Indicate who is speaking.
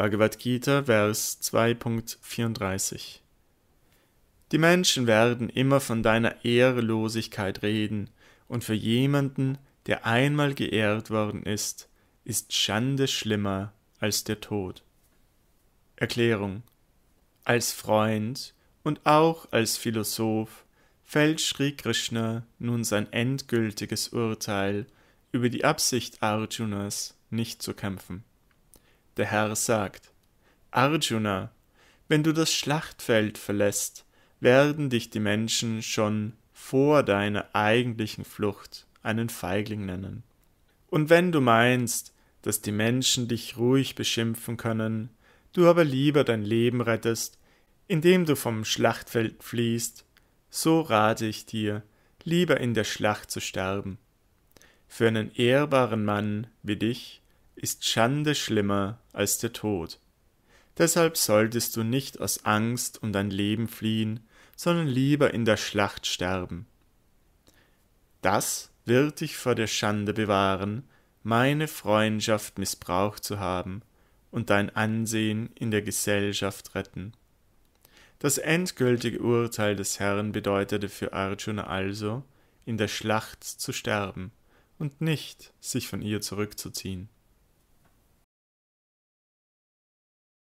Speaker 1: Bhagavad Gita, Vers 2.34. Die Menschen werden immer von deiner Ehrlosigkeit reden, und für jemanden, der einmal geehrt worden ist, ist Schande schlimmer als der Tod. Erklärung Als Freund und auch als Philosoph fällt Sri Krishna nun sein endgültiges Urteil über die Absicht Arjunas, nicht zu kämpfen der Herr sagt, Arjuna, wenn du das Schlachtfeld verlässt, werden dich die Menschen schon vor deiner eigentlichen Flucht einen Feigling nennen. Und wenn du meinst, dass die Menschen dich ruhig beschimpfen können, du aber lieber dein Leben rettest, indem du vom Schlachtfeld fliehst, so rate ich dir, lieber in der Schlacht zu sterben. Für einen ehrbaren Mann wie dich ist Schande schlimmer als der Tod. Deshalb solltest du nicht aus Angst um dein Leben fliehen, sondern lieber in der Schlacht sterben. Das wird dich vor der Schande bewahren, meine Freundschaft missbraucht zu haben und dein Ansehen in der Gesellschaft retten. Das endgültige Urteil des Herrn bedeutete für Arjuna also, in der Schlacht zu sterben und nicht sich von ihr zurückzuziehen.